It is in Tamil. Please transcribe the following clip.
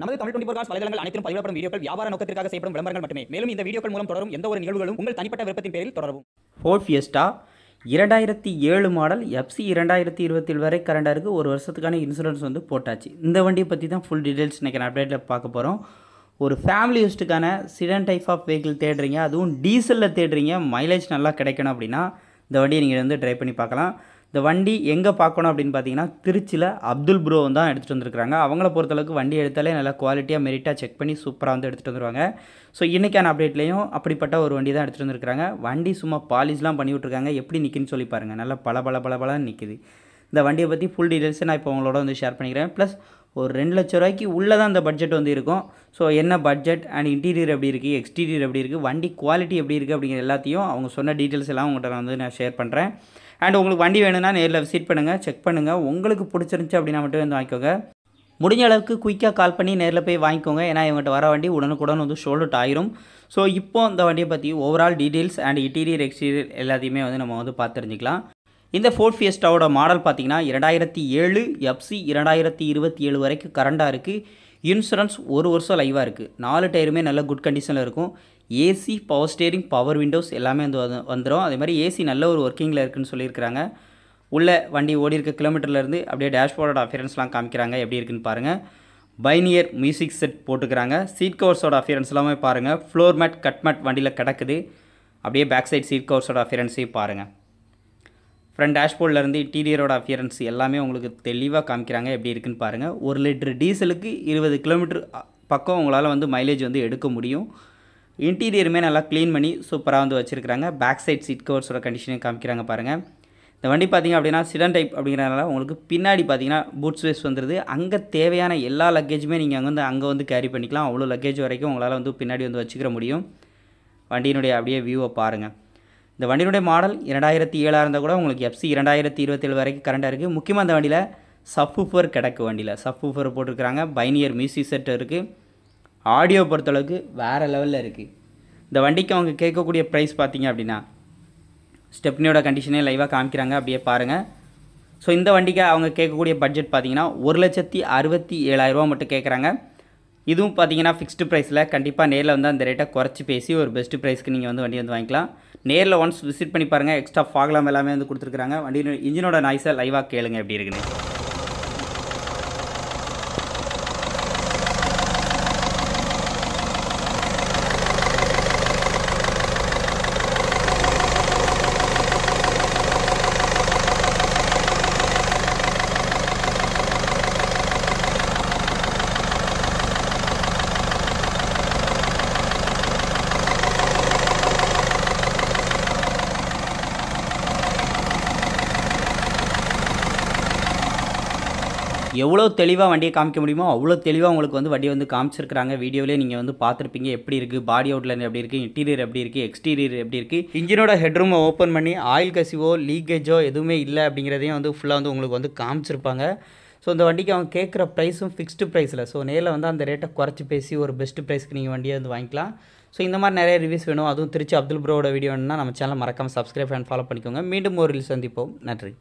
நமது தமிழ் டுவெண்டி ஃபோர் வலைதளங்கள் அனைத்தும் பதிவிடப்படும் வீடியோக்கள் வியாபார நோக்கத்திற்காக செய்யப்படும் விளம்பரங்கள் மட்டுமே மேலும் இந்த வீடியோக்கள் மூலம் தொடரும் எந்த ஒரு நிகழ்வுகளும் உங்கள் தனிப்பட்ட விருப்பத்தின் பேரில் தொடரும் ஃபோர்ட் ஃபியஸ்டா இரண்டாயிரத்தி ஏழு மாடல் எஃப்சி இரண்டாயிரத்தி இருபத்தில் வரை கரண்டாக இருக்குது ஒரு வருஷத்துக்கான இன்சூரன்ஸ் வந்து போட்டாச்சு இந்த வண்டியை பற்றி தான் ஃபுல் டீட்டெயில்ஸ் இன்றைக்கி அப்டேட்டில் பார்க்க போகிறோம் ஒரு ஃபேமிலி யூஸ்டுக்கான சிடன் டைப் ஆஃப் வெஹிக்கிள் தேடுறீங்க அதுவும் டீசலில் தேடுறீங்க மைலேஜ் நல்லா கிடைக்கணும் அப்படின்னா இந்த வண்டியை நீங்கள் வந்து ட்ரை பண்ணி பார்க்கலாம் இந்த வண்டி எங்கே பார்க்கணும் அப்படின்னு பார்த்தீங்கன்னா திருச்சியில் அப்துல் ப்ரோ தான் எடுத்துகிட்டு வந்திருக்காங்க அவங்கள பொறுத்தளவுக்கு வண்டி எடுத்தாலே நல்லா குவாலிட்டியாக மெரிட்டாக செக் பண்ணி சூப்பராக வந்து எடுத்துகிட்டு வந்துருவாங்க ஸோ இன்றைக்கான அப்டேட்லேயும் அப்படிப்பட்ட ஒரு வண்டி தான் எடுத்துகிட்டு வந்துருக்காங்க வண்டி சும்மா பாலிஷ்லாம் பண்ணி விட்ருக்காங்க எப்படி நிற்குன்னு சொல்லி பாருங்கள் நல்லா பல பல பல பலன்னு நிற்கிது இந்த வண்டியை பற்றி ஃபுல் டீட்டெயில்ஸை நான் இப்போ உங்களோட வந்து ஷேர் பண்ணிக்கிறேன் ப்ளஸ் ஒரு ரெண்டு லட்ச ரூபாய்க்கு உள்ளே தான் அந்த பட்ஜெட் வந்து இருக்கும் ஸோ என்ன பட்ஜெட் அண்ட் இன்டீரியர் எப்படி இருக்குது எக்ஸ்டீரியர் எப்படி இருக்குது வண்டி குவாலிட்டி எப்படி இருக்குது அப்படிங்கிற எல்லாத்தையும் அவங்க சொன்ன டீட்டெயில்ஸ் எல்லாம் உங்கள்கிட்ட நான் வந்து நான் ஷேர் பண்ணுறேன் அண்ட் உங்களுக்கு வண்டி வேணும்னா நேரில் விசிட் பண்ணுங்கள் செக் பண்ணுங்கள் உங்களுக்கு பிடிச்சிருந்துச்சி அப்படின்னா மட்டும் வந்து வாங்கிக்கோங்க முடிஞ்ச அளவுக்கு குயிக்காக கால் பண்ணி நேரில் போய் வாங்கிக்கோங்க ஏன்னா இவங்ககிட்ட வர வண்டி உடனுக்குடன் வந்து ஷோல்ட் ஆயிரும் ஸோ இப்போ இந்த வண்டியை பற்றி overall details and interior exterior எல்லாத்தையுமே வந்து நம்ம வந்து பார்த்துருந்துக்கலாம் இந்த ஃபோர்ட் ஃபியஸ்டாவோட மாடல் பார்த்தீங்கன்னா இரண்டாயிரத்தி ஏழு எஃப்சி இரண்டாயிரத்தி இருபத்தி ஏழு வரைக்கும் கரண்டாக இருக்குது இன்சூரன்ஸ் ஒரு வருஷம் லைவாக இருக்குது நாலு டயருமே நல்ல குட் கண்டிஷனில் இருக்கும் AC power steering power windows எல்லாமே வந்து வந்துடும் அதே மாதிரி ஏசி நல்ல ஒரு ஒர்க்கிங்கில் இருக்குதுன்னு சொல்லியிருக்கிறாங்க உள்ள வண்டி ஓடி இருக்க கிலோமீட்டர்லேருந்து அப்படியே டேஷ்போர்டோட அஃபியரன்ஸ்லாம் காமிக்கிறாங்க எப்படி இருக்குன்னு பாருங்கள் பைனியர் மியூசிக் செட் போட்டுக்கிறாங்க சீட் கவர்ஸோட அஃபியரன்ஸ் எல்லாமே பாருங்கள் ஃப்ளோர் மேட் கட் மேட் வண்டியில் கிடக்குது அப்படியே பேக் சைட் சீட் கவர்ஸோட அஃபியரன்ஸையும் பாருங்கள் ஃப்ரண்ட் டேஷ்போர்ட்லேருந்து இன்டீரியரோட அஃபியரன்ஸ் எல்லாமே உங்களுக்கு தெளிவாக காமிக்கிறாங்க எப்படி இருக்குன்னு பாருங்கள் ஒரு லிட்டர் டீசலுக்கு இருபது கிலோமீட்டர் பக்கம் உங்களால் வந்து மைலேஜ் வந்து எடுக்க முடியும் இன்டீரியருமே நல்லா க்ளீன் பண்ணி சூப்பராக வந்து வச்சுருக்காங்க பேக் சைட் சீட் கவர்ஸோட கண்டிஷனையும் காமிக்கிறாங்க பாருங்கள் இந்த வண்டி பார்த்திங்க அப்படின்னா சிடன் டைப் அப்படிங்கிறனால உங்களுக்கு பின்னாடி பார்த்தீங்கன்னா பூட் ஸ்பேஸ் வந்துடுது அங்கே தேவையான எல்லா லக்கேஜுமே நீங்கள் அங்கே வந்து அங்கே வந்து கேரி பண்ணிக்கலாம் அவ்வளோ லக்கேஜ் வரைக்கும் உங்களால் வந்து பின்னாடி வந்து வச்சுக்கிற முடியும் வண்டியினுடைய அப்படியே வியூவை பாருங்கள் இந்த வண்டியினுடைய மாடல் இரண்டாயிரத்தி ஏழாக இருந்தால் கூட உங்களுக்கு எஃப்சி இரண்டாயிரத்தி இருபத்தேழு வரைக்கும் கரண்டாக இருக்குது முக்கியமாக அந்த வண்டியில் சஃபூஃபர் கிடக்கு வண்டியில் சஃபூஃபர் போட்டிருக்கிறாங்க பைனியர் மியூசிக் செட் இருக்குது ஆடியோ பொறுத்தளவுக்கு வேறு லெவலில் இருக்குது இந்த வண்டிக்கு அவங்க கேட்கக்கூடிய ப்ரைஸ் பார்த்திங்க அப்படின்னா ஸ்டெப்னியோட கண்டிஷனே லைவாக காமிக்கிறாங்க அப்படியே பாருங்கள் ஸோ இந்த வண்டிக்கு அவங்க கேட்கக்கூடிய பட்ஜெட் பார்த்திங்கன்னா ஒரு லட்சத்தி அறுபத்தி ஏழாயிரரூவா மட்டும் கேட்குறாங்க இதுவும் பார்த்தீங்கன்னா ஃபிக்ஸ்டு ப்ரைஸில் கண்டிப்பாக நேரில் வந்து அந்த ரேட்டை குறைச்சி பேசி ஒரு பெஸ்ட் ப்ரைஸ்க்கு நீங்கள் வந்து வண்டி வந்து வாங்கிக்கலாம் நேரில் ஒன்ஸ் விசிட் பண்ணி பாருங்கள் எக்ஸ்ட்ரா ஃபாக்லாம் எல்லாமே வந்து கொடுத்துருக்காங்க வண்டியோட இன்ஜினோட நாய்ஸை லைவாக கேளுங்க எப்படி இருக்குன்னு எவ்வளோ தெளிவாக வண்டியை காமிக்க முடியுமோ அவ்வளோ தெளிவாக உங்களுக்கு வந்து வண்டி வந்து காமிச்சிருக்கிறாங்க வீடியோவிலே நீங்கள் வந்து பார்த்துருப்பீங்க எப்படி இருக்குது பாடி அவுட்லைன் எப்படி இருக்குது இன்டீரியர் எப்படி இருக்குது எக்ஸ்டீரியர் எப்படி இருக்குது இன்ஜினோட ஹெட்ரூமை ஓப்பன் பண்ணி ஆயில் கசிவோ லீக்கேஜோ எதுவுமே இல்லை அப்படிங்கிறதையும் வந்து ஃபுல்லாக வந்து உங்களுக்கு வந்து காமிச்சிருப்பாங்க ஸோ இந்த வண்டிக்கு அவங்க கேட்குற ப்ரைஸும் ஃபிக்ஸ்டு ப்ரைஸில் ஸோ நேரில் வந்து அந்த ரேட்டை குறைச்சி பேசி ஒரு பெஸ்ட்டு ப்ரைஸ்க்கு நீங்கள் வண்டியை வந்து வாங்கிக்கலாம் ஸோ இந்த மாதிரி நிறைய ரிவ்யூஸ் வேணும் அதுவும் திருச்சி அப்துல் ப்ரோட வீடியோ வேணும்னா நம்ம சேனல் மறக்காமல் சப்ஸ்கிரைப் அண்ட் ஃபாலோ பண்ணிக்கோங்க மீண்டும் ஒரு சந்திப்போம் நன்றி